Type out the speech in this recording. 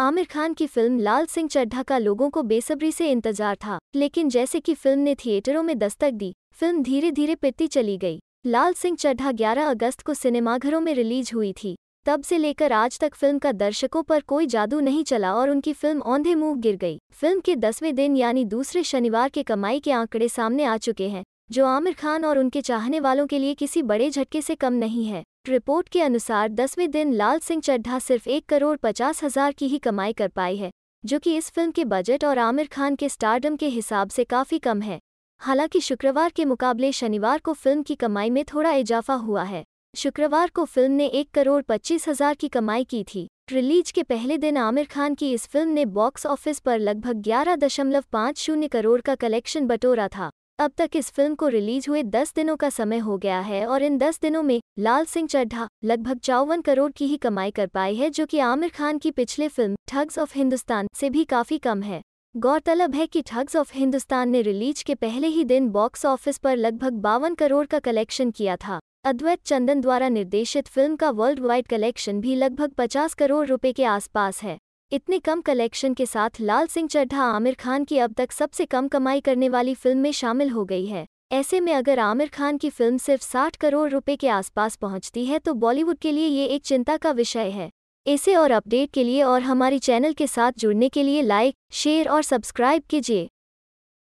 आमिर खान की फिल्म लाल सिंह चड्ढा का लोगों को बेसब्री से इंतजार था लेकिन जैसे कि फिल्म ने थिएटरों में दस्तक दी फिल्म धीरे धीरे पिटती चली गई लाल सिंह चड्ढा 11 अगस्त को सिनेमाघरों में रिलीज हुई थी तब से लेकर आज तक फिल्म का दर्शकों पर कोई जादू नहीं चला और उनकी फिल्म औंधे मुंह गिर गई फिल्म के दसवें दिन यानी दूसरे शनिवार के कमाई के आंकड़े सामने आ चुके हैं जो आमिर खान और उनके चाहने वालों के लिए किसी बड़े झटके से कम नहीं है रिपोर्ट के अनुसार दसवें दिन लाल सिंह चड्ढा सिर्फ एक करोड़ पचास हजार की ही कमाई कर पाई है जो कि इस फिल्म के बजट और आमिर खान के स्टारडम के हिसाब से काफ़ी कम है हालांकि शुक्रवार के मुकाबले शनिवार को फिल्म की कमाई में थोड़ा इजाफा हुआ है शुक्रवार को फिल्म ने एक करोड़ पच्चीस हजार की कमाई की थी रिलीज के पहले दिन आमिर खान की इस फिल्म ने बॉक्स ऑफिस पर लगभग ग्यारह दशमलव पाँच शून्य करोड़ का कलेक्शन बटोरा था अब तक इस फिल्म को रिलीज हुए दस दिनों का समय हो गया है और इन दस दिनों में लाल सिंह चड्ढा लगभग चौवन करोड़ की ही कमाई कर पाई है जो कि आमिर खान की पिछले फिल्म ठग्स ऑफ हिंदुस्तान से भी काफ़ी कम है गौरतलब है कि ठग्स ऑफ हिंदुस्तान ने रिलीज के पहले ही दिन बॉक्स ऑफिस पर लगभग बावन करोड़ का कलेक्शन किया था अद्वैत चंदन द्वारा निर्देशित फिल्म का वर्ल्ड वाइड कलेक्शन भी लगभग पचास करोड़ रुपए के आसपास है इतने कम कलेक्शन के साथ लाल सिंह चड्ढा आमिर खान की अब तक सबसे कम कमाई करने वाली फिल्म में शामिल हो गई है ऐसे में अगर आमिर खान की फिल्म सिर्फ 60 करोड़ रुपए के आसपास पहुंचती है तो बॉलीवुड के लिए ये एक चिंता का विषय है इसे और अपडेट के लिए और हमारे चैनल के साथ जुड़ने के लिए लाइक शेयर और सब्सक्राइब कीजिए